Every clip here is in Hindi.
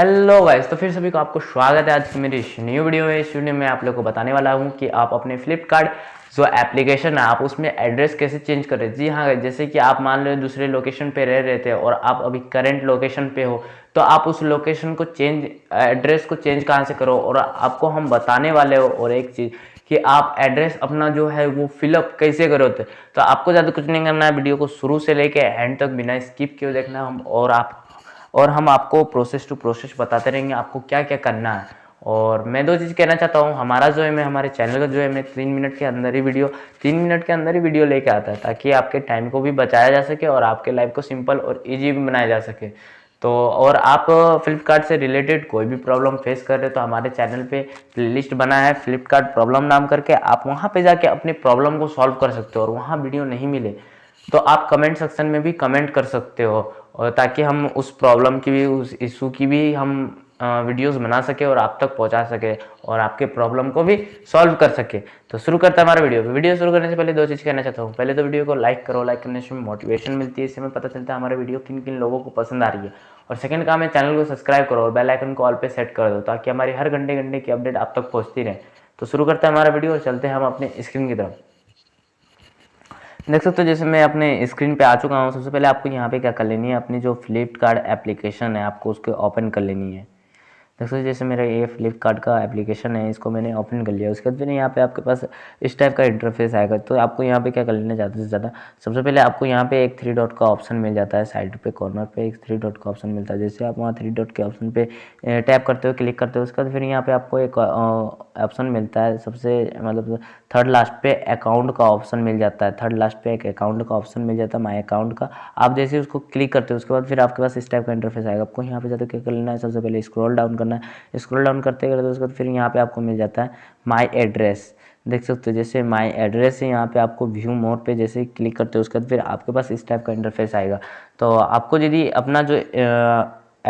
हेलो गाइस तो फिर सभी को आपको स्वागत है आज की मेरी इस न्यू वीडियो में इस वीडियो में आप लोगों को बताने वाला हूँ कि आप अपने फ्लिपकार्ट जो एप्लीकेशन है आप उसमें एड्रेस कैसे चेंज कर हैं जी हाँ जैसे कि आप मान लो दूसरे लोकेशन पे रह रहे थे और आप अभी करंट लोकेशन पे हो तो आप उस लोकेशन को चेंज एड्रेस को चेंज कहाँ से करो और आपको हम बताने वाले हो और एक चीज़ कि आप एड्रेस अपना जो है वो फिलअप कैसे करो तो आपको ज़्यादा कुछ नहीं करना है वीडियो को शुरू से लेके एंड तक बिना स्किप किए देखना हम और आप और हम आपको प्रोसेस टू प्रोसेस बताते रहेंगे आपको क्या क्या करना है और मैं दो चीज़ कहना चाहता हूँ हमारा जो है मैं हमारे चैनल का जो है मैं तीन मिनट के अंदर ही वीडियो तीन मिनट के अंदर ही वीडियो लेके आता है ताकि आपके टाइम को भी बचाया जा सके और आपके लाइफ को सिंपल और ईजी भी बनाया जा सके तो और आप फ्लिपकार्ट से रिलेटेड कोई भी प्रॉब्लम फेस कर रहे हो तो हमारे चैनल पे प्लेलिस्ट बना है फ्लिपकार्ट प्रॉब्लम नाम करके आप वहाँ पे जाके अपने प्रॉब्लम को सॉल्व कर सकते हो और वहाँ वीडियो नहीं मिले तो आप कमेंट सेक्शन में भी कमेंट कर सकते हो और ताकि हम उस प्रॉब्लम की भी उस इशू की भी हम वीडियोस बना सके और आप तक पहुंचा सके और आपके प्रॉब्लम को भी सॉल्व कर सके तो शुरू करते हैं हमारा वीडियो वीडियो शुरू करने से पहले दो चीज़ कहना चाहता हूँ पहले तो वीडियो को लाइक करो लाइक करने से मोटिवेशन मिलती है इससे हमें पता चलता है हमारे वीडियो किन किन लोगों को पसंद आ रही है और सेकंड काम है चैनल को सब्सक्राइब करो और बेलाइकन को ऑल पे सेट कर दो ताकि हमारी हर घंटे घंटे की अपडेट आप तक पहुँचती रहे तो शुरू करते हैं हमारा वीडियो और चलते हैं हम अपने स्क्रीन की तरफ देख सकते हो जैसे मैं अपने स्क्रीन पे आ चुका हूँ सबसे पहले आपको यहाँ पे क्या कर लेनी है अपनी जो फ्लिपकार्ट एप्लीकेशन है आपको उसके ओपन कर लेनी है देख सकते हो जैसे मेरा ये फ्लिपकार्ट का एप्लीकेशन है इसको मैंने ओपन कर लिया उसके बाद फिर यहाँ पे आपके पास इस टाइप का इंटरफेस आएगा तो आपको यहाँ पे क्या कर लेना ज़्यादा से ज़्यादा सबसे पहले आपको यहाँ पे एक थ्री डॉट का ऑप्शन मिल जाता है साइड पे कॉर्नर पे एक थ्री डॉट का ऑप्शन मिलता है जैसे आप वहाँ थ्री डॉट के ऑप्शन पे टैप करते हो क्लिक करते हो उसके बाद फिर यहाँ पे आपको एक ऑप्शन मिलता है सबसे मतलब थर्ड लास्ट पे अकाउंट का ऑप्शन मिल जाता है थर्ड लास्ट पे एक अकाउंट का ऑप्शन मिल जाता है माई अकाउंट का आप जैसे उसको क्लिक करते हो उसके बाद फिर आपके पास इस टाइप का इंटरफेस आएगा आपको यहाँ पे जाते क्या लेना है सबसे पहले स्क्रॉल डाउन करना है स्क्रॉल डाउन करते करते उसके बाद फिर यहाँ पे आपको मिल जाता है माई एड्रेस देख सकते हो जैसे माय एड्रेस है यहाँ पे आपको व्यू मोड पे जैसे क्लिक करते हो उसके बाद फिर आपके पास इस टाइप का इंटरफेस आएगा तो आपको यदि अपना जो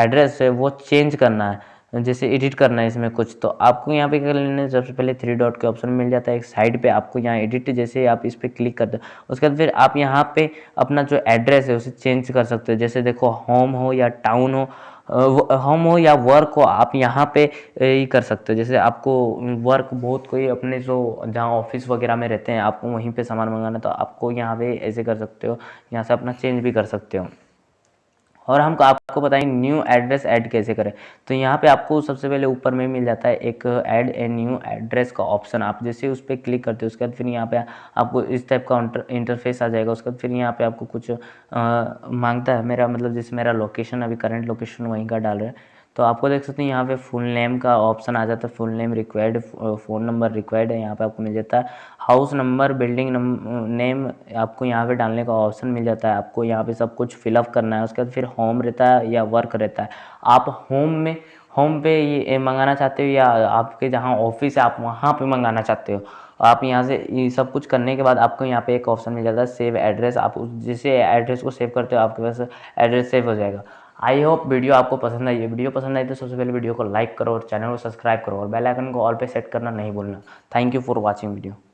एड्रेस है वो चेंज करना है जैसे एडिट करना है इसमें कुछ तो आपको यहाँ पे कर लेना है सबसे पहले थ्री डॉट के ऑप्शन मिल जाता है एक साइड पे आपको यहाँ एडिट जैसे आप इस पर क्लिक कर दो उसके बाद फिर आप यहाँ पे अपना जो एड्रेस है उसे चेंज कर सकते हो जैसे देखो होम हो या टाउन हो होम हो या वर्क हो आप यहाँ पे ही कर सकते हो जैसे आपको वर्क बहुत कोई अपने जो जहाँ ऑफिस वगैरह में रहते हैं आपको वहीं पे सामान मंगाना तो आपको यहाँ पे ऐसे कर सकते हो यहाँ से अपना चेंज भी कर सकते हो और हम आपको बताएंगे न्यू एड्रेस ऐड कैसे करें तो यहाँ पे आपको सबसे पहले ऊपर में मिल जाता है एक ऐड ए न्यू एड्रेस का ऑप्शन आप जैसे उस पर क्लिक करते हो उसके बाद फिर यहाँ पे आपको इस टाइप का इंटरफेस आ जाएगा उसके बाद फिर यहाँ पे आपको कुछ आ, मांगता है मेरा मतलब जैसे मेरा लोकेशन अभी करंट लोकेशन वहीं का डाल रहे हैं तो आपको देख सकते हैं यहाँ पे फुल नेम का ऑप्शन आ जाता है full name required phone number required है यहाँ पे आपको मिल जाता है हाउस नंबर बिल्डिंग नेम आपको यहाँ पे डालने का ऑप्शन मिल जाता है आपको यहाँ पे सब कुछ फिलअप करना है उसके बाद फिर होम रहता है या वर्क रहता है आप होम में होम पे ये मंगाना चाहते हो या आपके जहाँ ऑफिस है आप वहाँ पर मंगाना चाहते हो आप यहाँ से ये सब कुछ करने के बाद आपको यहाँ पे एक ऑप्शन मिल जाता है सेव एड्रेस आप जिसे एड्रेस को सेव करते हो आपके पास एड्रेस सेव हो जाएगा आई होप वीडियो आपको पसंद आई है वीडियो पसंद आई तो सबसे पहले वीडियो को लाइक करो और चैनल को सब्सक्राइब करो और बेल आइकन को ऑल पे सेट करना नहीं भूलना thank you for watching video